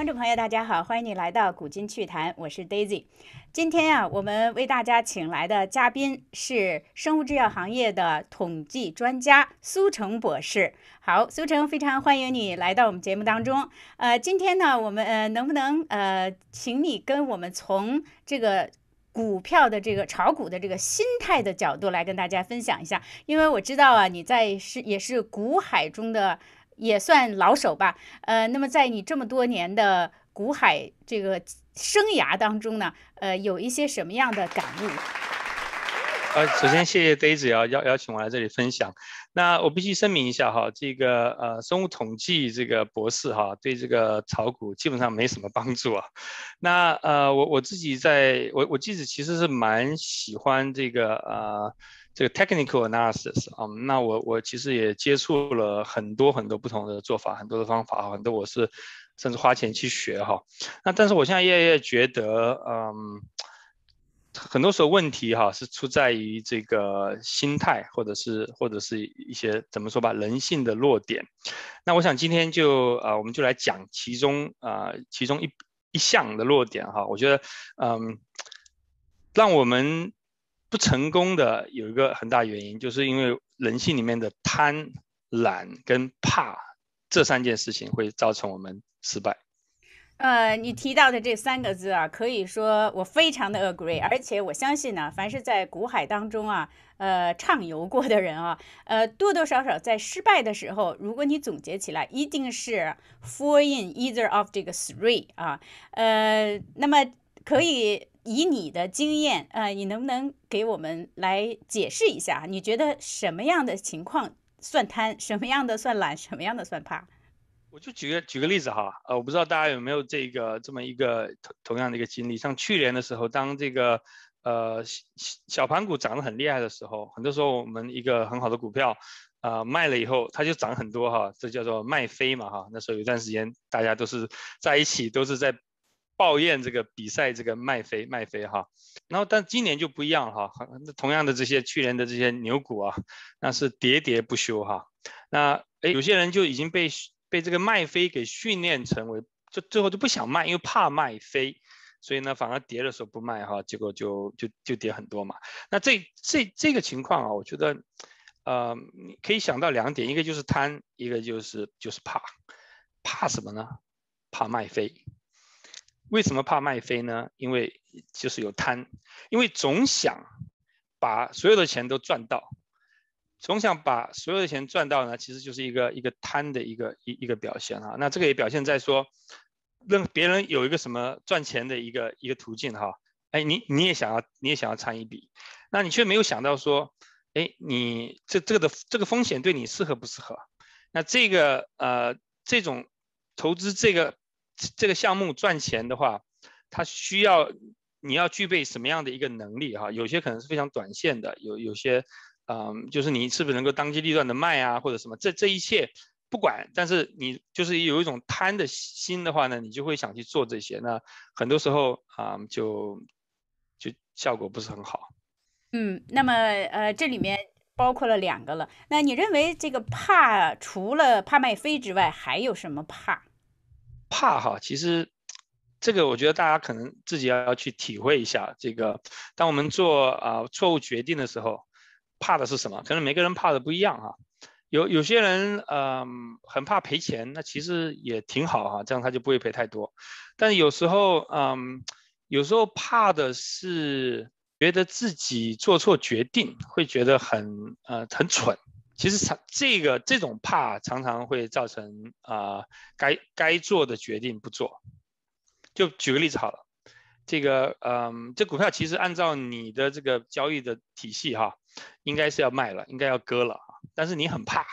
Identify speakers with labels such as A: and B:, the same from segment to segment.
A: 观众朋友，大家好，欢迎你来到《古今趣谈》，我是 Daisy。今天啊，我们为大家请来的嘉宾是生物制药行业的统计专家苏成博士。好，苏成，非常欢迎你来到我们节目当中。呃，今天呢，我们呃，能不能呃，请你跟我们从这个股票的这个炒股的这个心态的角度来跟大家分享一下？因为我知道啊，你在是也是股海中的。也算老手吧，呃，那么在你这么多年的股海这个生涯当中呢，呃，有一些什么样的感悟？
B: 呃，首先谢谢 Daisy 邀邀邀请我来这里分享。那我必须声明一下哈，这个呃，生物统计这个博士哈，对这个炒股基本上没什么帮助啊。那呃，我我自己在我我自己其实是蛮喜欢这个呃。这个 technical analysis 啊，那我我其实也接触了很多很多不同的做法，很多的方法很多我是甚至花钱去学哈。那但是我现在越来越觉得，嗯，很多时候问题哈是出在于这个心态，或者是或者是一些怎么说吧，人性的弱点。那我想今天就啊，我们就来讲其中啊其中一一项的弱点哈。我觉得嗯，让我们。不成功的有一个很大原因，就是因为人性里面的贪、懒跟怕这三件事情会造成我们失败。
A: 呃，你提到的这三个字啊，可以说我非常的 agree，而且我相信呢，凡是在股海当中啊，呃，畅游过的人啊，呃，多多少少在失败的时候，如果你总结起来，一定是 fall in either of this three 啊，呃，那么可以。以你的经验，呃，你能不能给我们来解释一下你觉得什么样的情况算贪，什么样的算懒，什么样的算怕？
B: 我就举个举个例子哈，呃，我不知道大家有没有这个这么一个同同样的一个经历。像去年的时候，当这个呃小盘股涨得很厉害的时候，很多时候我们一个很好的股票，呃，卖了以后，它就涨很多哈，这叫做卖飞嘛哈。那时候有一段时间，大家都是在一起，都是在。抱怨这个比赛，这个卖飞卖飞哈，然后但今年就不一样哈，同样的这些去年的这些牛股啊，那是喋喋不休哈。那哎，有些人就已经被被这个卖飞给训练成为，就最后就不想卖，因为怕卖飞，所以呢反而跌的时候不卖哈，结果就就就跌很多嘛。那这这这个情况啊，我觉得呃，可以想到两点，一个就是贪，一个就是就是怕，怕什么呢？怕卖飞。为什么怕卖飞呢？因为就是有贪，因为总想把所有的钱都赚到，总想把所有的钱赚到呢，其实就是一个一个贪的一个一一个表现哈。那这个也表现在说，让别人有一个什么赚钱的一个一个途径哈，哎，你你也想要你也想要参一笔，那你却没有想到说，哎，你这这个的这个风险对你适合不适合？那这个呃这种投资这个。这个项目赚钱的话，它需要你要具备什么样的一个能力哈？有些可能是非常短线的，有有些，嗯，就是你是不是能够当机立断的卖啊，或者什么？这这一切不管，但是你就是有一种贪的心的话呢，你就会想去做这些。那很多时候啊，就就效果不是很好。
A: 嗯，那么呃，这里面包括了两个了。那你认为这个怕除了怕卖飞之外，还有什么怕？
B: 怕哈，其实这个我觉得大家可能自己要要去体会一下。这个，当我们做啊错误决定的时候，怕的是什么？可能每个人怕的不一样哈。有有些人嗯很怕赔钱，那其实也挺好哈，这样他就不会赔太多。但有时候嗯，有时候怕的是觉得自己做错决定，会觉得很呃很蠢。其实常这个这种怕常常会造成啊该该做的决定不做，就举个例子好了，这个嗯这股票其实按照你的这个交易的体系哈，应该是要卖了，应该要割了但是你很怕，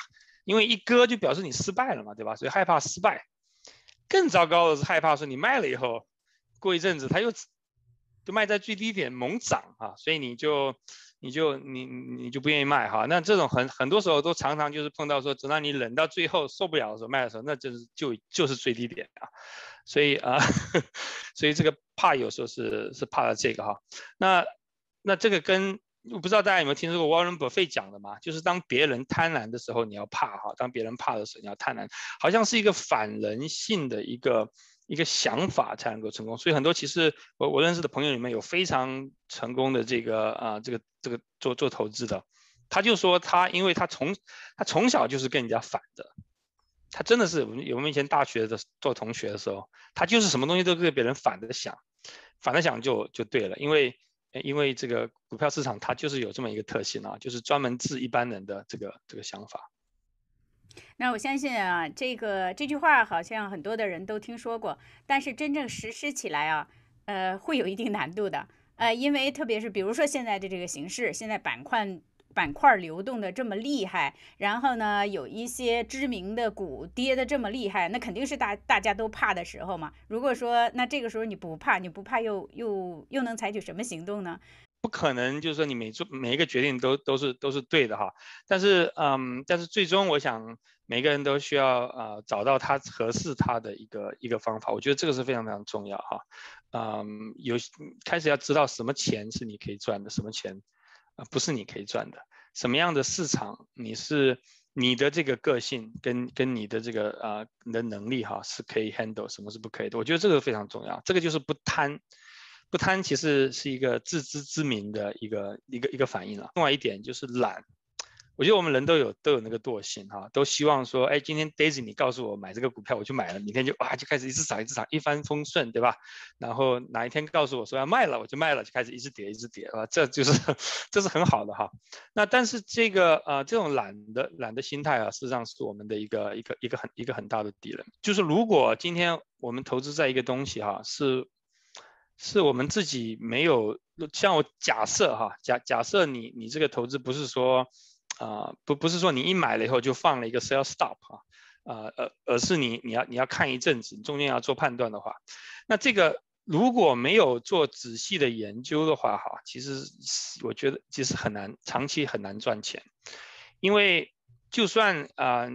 B: 因为一割就表示你失败了嘛，对吧？所以害怕失败，更糟糕的是害怕说你卖了以后，过一阵子它又就卖在最低点猛涨啊，所以你就。你就你你就不愿意卖哈，那这种很很多时候都常常就是碰到说，直到你冷到最后受不了的时候卖的时候，那就是就就是最低点啊，所以啊，所以这个怕有时候是是怕的这个哈，那那这个跟我不知道大家有没有听说过 Warren Buffet 讲的嘛，就是当别人贪婪的时候你要怕哈，当别人怕的时候你要贪婪，好像是一个反人性的一个。一个想法才能够成功，所以很多其实我我认识的朋友里面有非常成功的这个啊这个这个做做投资的，他就说他因为他从他从小就是跟人家反的，他真的是我们我们以前大学的做同学的时候，他就是什么东西都跟别人反的想，反的想就就对了，因为因为这个股票市场它就是有这么一个特性啊，就是专门治一般人的这个这个想法。
A: 那我相信啊，这个这句话好像很多的人都听说过，但是真正实施起来啊，呃，会有一定难度的，呃，因为特别是比如说现在的这个形势，现在板块板块流动的这么厉害，然后呢，有一些知名的股跌的这么厉害，那肯定是大大家都怕的时候嘛。如果说那这个时候你不怕，你不怕又又又能采取什么行动呢？
B: 不可能，就是说你每做每一个决定都都是都是对的哈，但是嗯，但是最终我想每个人都需要呃找到他合适他的一个一个方法，我觉得这个是非常非常重要哈，嗯，有开始要知道什么钱是你可以赚的，什么钱啊不是你可以赚的，什么样的市场你是你的这个个性跟跟你的这个啊你的能力哈是可以 handle，什么是不可以的，我觉得这个非常重要，这个就是不贪。不贪其实是一个自知之明的一个一个一个反应了。另外一点就是懒，我觉得我们人都有都有那个惰性哈，都希望说，哎，今天 Daisy 你告诉我买这个股票，我去买了，明天就哇就开始一直涨，一直涨，一帆风顺，对吧？然后哪一天告诉我说要卖了，我就卖了，就开始一直跌，一直跌，啊，这就是 这是很好的哈。那但是这个呃这种懒的懒的心态啊，事实上是我们的一个一个一个很一个很大的敌人。就是如果今天我们投资在一个东西哈，是。是我们自己没有像我假设哈，假假设你你这个投资不是说啊不不是说你一买了以后就放了一个 sell stop 啊，啊呃而是你你要你要看一阵子，中间要做判断的话，那这个如果没有做仔细的研究的话哈，其实我觉得其实很难长期很难赚钱，因为就算啊。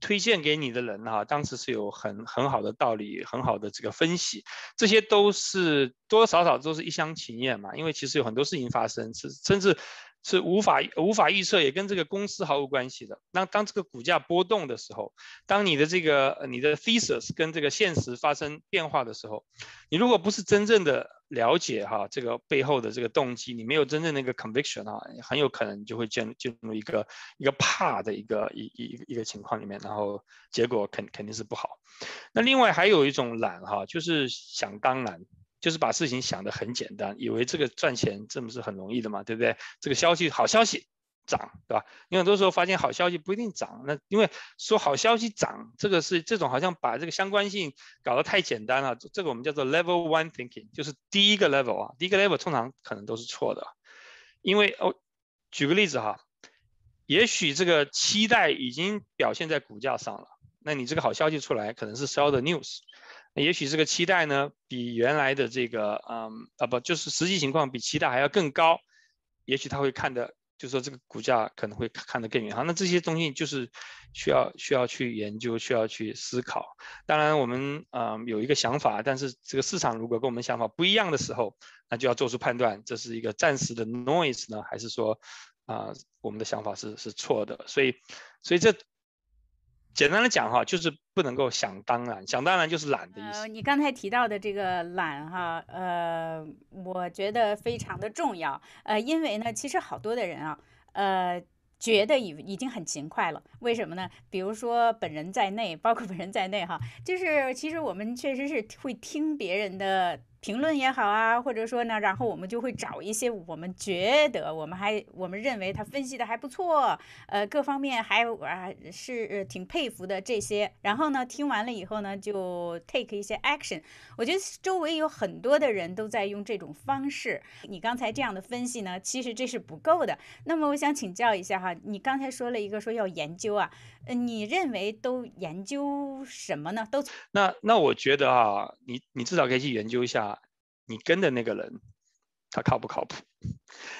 B: 推荐给你的人哈，当时是有很很好的道理，很好的这个分析，这些都是多多少少都是一厢情愿嘛，因为其实有很多事情发生，是甚至。是无法无法预测，也跟这个公司毫无关系的。那当这个股价波动的时候，当你的这个你的 thesis 跟这个现实发生变化的时候，你如果不是真正的了解哈这个背后的这个动机，你没有真正那个 conviction 啊，很有可能就会进进入一个一个怕的一个一一一个情况里面，然后结果肯肯定是不好。那另外还有一种懒哈，就是想当然。就是把事情想得很简单，以为这个赚钱这么是很容易的嘛，对不对？这个消息好消息涨，对吧？你很多时候发现好消息不一定涨，那因为说好消息涨，这个是这种好像把这个相关性搞得太简单了，这个我们叫做 level one thinking，就是第一个 level 啊，第一个 level 通常可能都是错的，因为哦，举个例子哈，也许这个期待已经表现在股价上了，那你这个好消息出来可能是 sell the news。也许这个期待呢，比原来的这个，嗯，啊不，就是实际情况比期待还要更高。也许他会看的，就说这个股价可能会看得更远。好，那这些东西就是需要需要去研究，需要去思考。当然，我们，嗯，有一个想法，但是这个市场如果跟我们想法不一样的时候，那就要做出判断，这是一个暂时的 noise 呢，还是说，啊，我们的想法是是错的？所以，所以这。简单的讲哈，就是不能够想当然，想当然就是懒的
A: 意思。呃，你刚才提到的这个懒哈，呃，我觉得非常的重要。呃，因为呢，其实好多的人啊，呃，觉得已已经很勤快了，为什么呢？比如说本人在内，包括本人在内哈，就是其实我们确实是会听别人的。评论也好啊，或者说呢，然后我们就会找一些我们觉得我们还我们认为他分析的还不错，呃，各方面还啊是挺佩服的这些。然后呢，听完了以后呢，就 take 一些 action。我觉得周围有很多的人都在用这种方式。你刚才这样的分析呢，其实这是不够的。那么我想请教一下哈，你刚才说了一个说要研究啊，呃，你认为都研究什么呢？都
B: 那那我觉得啊，你你至少可以去研究一下。你跟的那个人，他靠不靠谱？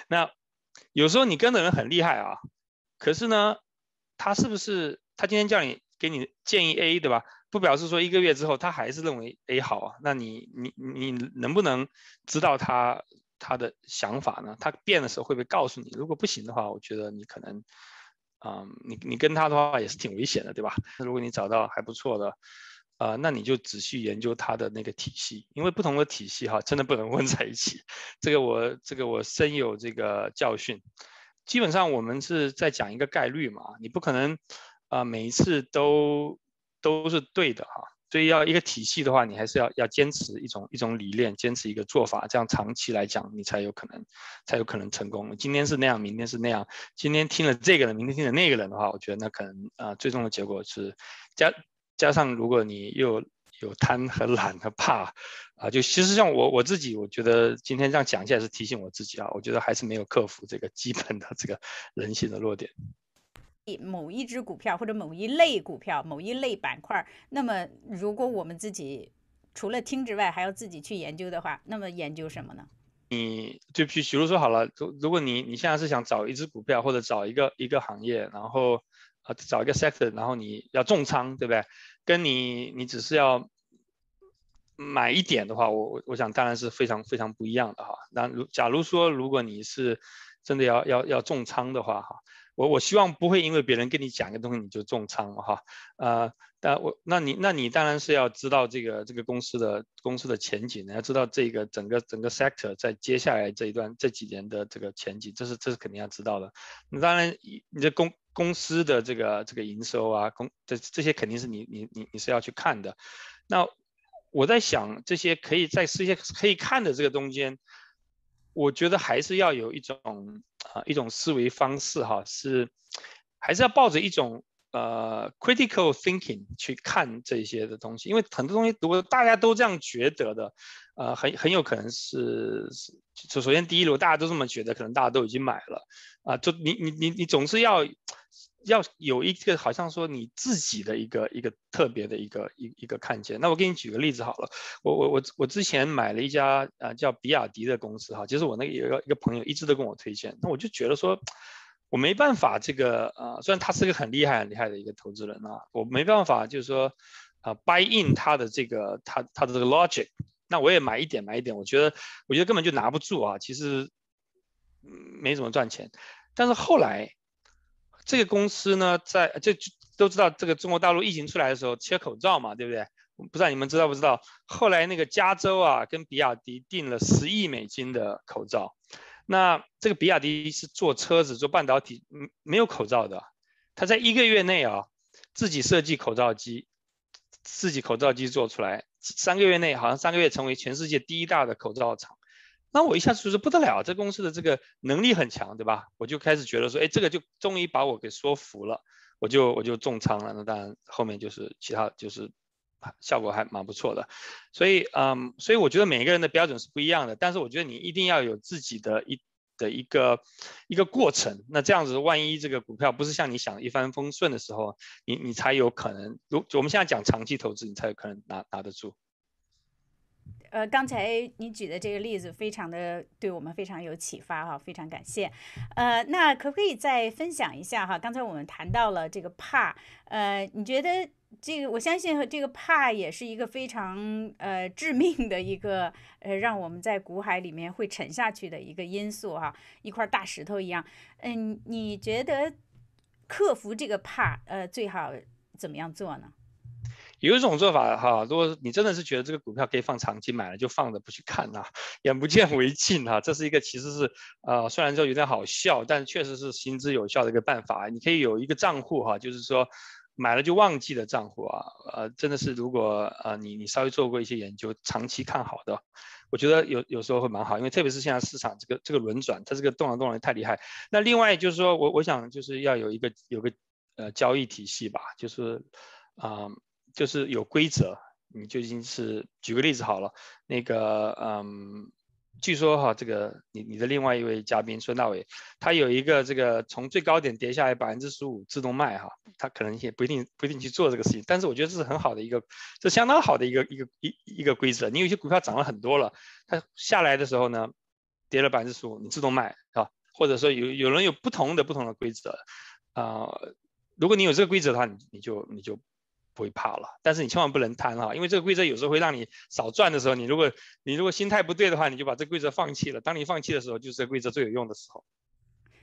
B: 那有时候你跟的人很厉害啊，可是呢，他是不是他今天叫你给你建议 A，对吧？不表示说一个月之后他还是认为 A 好啊。那你你你能不能知道他他的想法呢？他变的时候会不会告诉你？如果不行的话，我觉得你可能，嗯，你你跟他的话也是挺危险的，对吧？如果你找到还不错的。啊，那你就仔细研究它的那个体系，因为不同的体系哈，真的不能混在一起。这个我，这个我深有这个教训。基本上我们是在讲一个概率嘛，你不可能啊每一次都都是对的哈。所以要一个体系的话，你还是要要坚持一种一种理念，坚持一个做法，这样长期来讲你才有可能，才有可能成功。今天是那样，明天是那样。今天听了这个人，明天听了那个人的话，我觉得那可能啊，最终的结果是加。加上，如果你又有贪和懒和怕，啊，就其实像我我自己，我觉得今天这样讲起来是提醒我自己啊，我觉得还是没有克服这个基本的这个人性的弱点。
A: 某一只股票或者某一类股票、某一类板块，那么如果我们自己除了听之外，还要自己去研究的话，那么研究什么呢？
B: 你就比如说好了，如如果你你现在是想找一只股票或者找一个一个行业，然后。找一个 sector，然后你要重仓，对不对？跟你你只是要买一点的话，我我想当然是非常非常不一样的哈。那如假如说如果你是真的要要要重仓的话哈，我我希望不会因为别人跟你讲一个东西你就重仓哈。啊，但我那你那你当然是要知道这个这个公司的公司的前景，要知道这个整个整个 sector 在接下来这一段这几年的这个前景，这是这是肯定要知道的。那当然你这公公司的这个这个营收啊，公这这些肯定是你你你你是要去看的。那我在想，这些可以在这些可以看的这个中间，我觉得还是要有一种啊一种思维方式哈，是还是要抱着一种。呃，critical thinking 去看这些的东西，因为很多东西如果大家都这样觉得的，呃，很很有可能是首首先第一轮大家都这么觉得，可能大家都已经买了啊。就你你你你总是要要有一个好像说你自己的一个一个特别的一个一一个看见。那我给你举个例子好了，我我我我之前买了一家啊叫比亚迪的公司哈，其实我那个有一个一个朋友一直都跟我推荐，那我就觉得说。我没办法，这个呃，虽然他是个很厉害很厉害的一个投资人啊，我没办法，就是说，啊，buy in 他的这个他他的这个 logic，那我也买一点买一点，我觉得我觉得根本就拿不住啊，其实没怎么赚钱。但是后来这个公司呢，在这都知道这个中国大陆疫情出来的时候切口罩嘛，对不对？不知道你们知道不知道？后来那个加州啊跟比亚迪订了十亿美金的口罩。那这个比亚迪是做车子、做半导体，嗯，没有口罩的。他在一个月内啊，自己设计口罩机，自己口罩机做出来，三个月内好像三个月成为全世界第一大的口罩厂。那我一下子就是不得了，这公司的这个能力很强，对吧？我就开始觉得说，哎，这个就终于把我给说服了，我就我就重仓了。那当然后面就是其他就是。效果还蛮不错的，所以嗯，所以我觉得每一个人的标准是不一样的，但是我觉得你一定要有自己的一的一个一个过程。那这样子，万一这个股票不是像你想一帆风顺的时候，你你才有可能。如我们现在讲长期投资，你才有可能拿拿得住。
A: 呃，刚才你举的这个例子非常的对我们非常有启发哈，非常感谢。呃，那可不可以再分享一下哈？刚才我们谈到了这个怕，呃，你觉得？这个我相信这个怕也是一个非常呃致命的一个呃让我们在股海里面会沉下去的一个因素哈，一块大石头一样。嗯，你觉得克服这个怕呃最好怎么样做呢？
B: 有一种做法哈，如果你真的是觉得这个股票可以放长期买了，就放着不去看呐，眼不见为净哈。这是一个其实是呃虽然说有点好笑，但确实是行之有效的一个办法。你可以有一个账户哈，就是说。买了就忘记了账户啊，呃，真的是如果呃你你稍微做过一些研究，长期看好的，我觉得有有时候会蛮好，因为特别是现在市场这个这个轮转，它这个动来动来太厉害。那另外就是说我我想就是要有一个有个呃交易体系吧，就是呃、就是有规则，你究竟是举个例子好了，那个嗯。据说哈，这个你你的另外一位嘉宾孙大伟，他有一个这个从最高点跌下来百分之十五自动卖哈，他可能也不一定不一定去做这个事情，但是我觉得这是很好的一个，这相当好的一个一个一一个规则。你有些股票涨了很多了，它下来的时候呢，跌了百分之十五你自动卖啊，或者说有有人有不同的不同的规则啊，如果你有这个规则的话，你你就你就。不会怕了，但是你千万不能贪哈，因为这个规则有时候会让你少赚的时候，你如果你如果心态不对的话，你就把这规则放弃了。当你放弃的时候，就是这规则最有用的时候。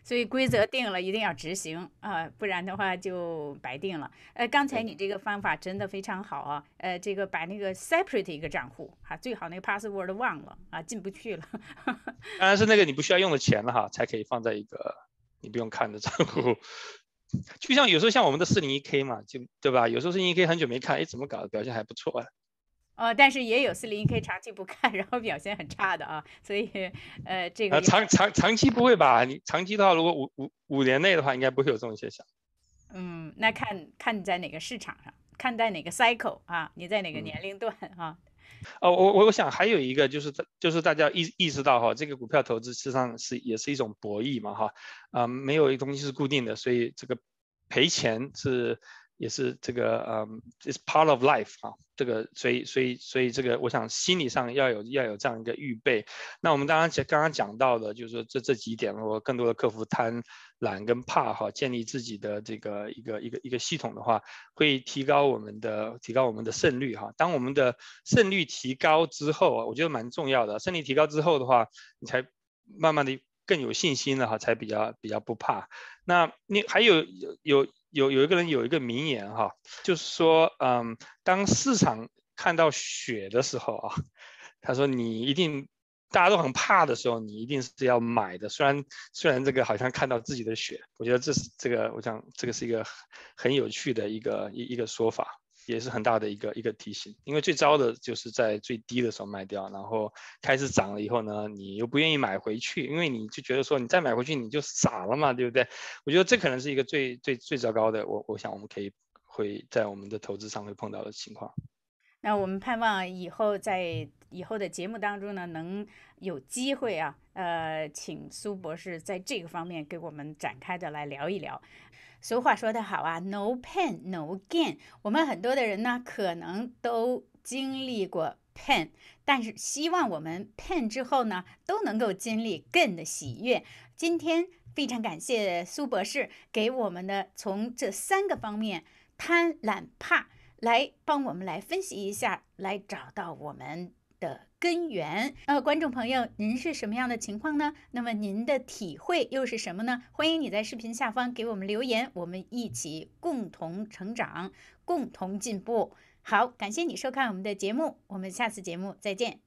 A: 所以规则定了，一定要执行啊，不然的话就白定了。呃，刚才你这个方法真的非常好啊，呃，这个把那个 separate 一个账户哈，最好那个 password 忘了啊，进不去了。
B: 当然是那个你不需要用的钱了哈，才可以放在一个你不用看的账户。就像有时候像我们的四零一 K 嘛，就对吧？有时候四零一 K 很久没看，哎，怎么搞的？表现还不错啊。
A: 哦，但是也有四零一 K 长期不看，然后表现很差的啊。所以呃，这个长
B: 长长期不会吧？你长期的话，如果五五五年内的话，应该不会有这种现象。
A: 嗯，那看看你在哪个市场上，看在哪个 cycle 啊？你在哪个年龄段啊？
B: 哦，我我我想还有一个就是，就是大家意意识到哈，这个股票投资实际上是也是一种博弈嘛哈，啊，没有一东西是固定的，所以这个赔钱是。也是这个，嗯，is part of life 啊，这个，所以，所以，所以这个，我想心理上要有要有这样一个预备。那我们刚刚讲刚刚讲到的，就是说这这几点，我更多的克服贪婪跟怕哈，建立自己的这个一个一个一个系统的话，会提高我们的提高我们的胜率哈。当我们的胜率提高之后，我觉得蛮重要的。胜率提高之后的话，你才慢慢的更有信心了哈，才比较比较不怕。那你还有有有。有有一个人有一个名言哈，就是说，嗯，当市场看到雪的时候啊，他说你一定，大家都很怕的时候，你一定是要买的。虽然虽然这个好像看到自己的雪，我觉得这是这个，我想这个是一个很有趣的一个一一个说法。也是很大的一个一个提醒，因为最糟的就是在最低的时候卖掉，然后开始涨了以后呢，你又不愿意买回去，因为你就觉得说你再买回去你就傻了嘛，对不对？我觉得这可能是一个最最最糟糕的，我我想我们可以会在我们的投资上会碰到的情况。
A: 那我们盼望以后在以后的节目当中呢，能有机会啊，呃，请苏博士在这个方面给我们展开的来聊一聊。俗话说得好啊，no pain no gain。我们很多的人呢，可能都经历过 pain，但是希望我们 pain 之后呢，都能够经历 gain 的喜悦。今天非常感谢苏博士给我们的从这三个方面——贪婪、怕——来帮我们来分析一下，来找到我们。的根源，呃，观众朋友，您是什么样的情况呢？那么您的体会又是什么呢？欢迎你在视频下方给我们留言，我们一起共同成长，共同进步。好，感谢你收看我们的节目，我们下次节目再见。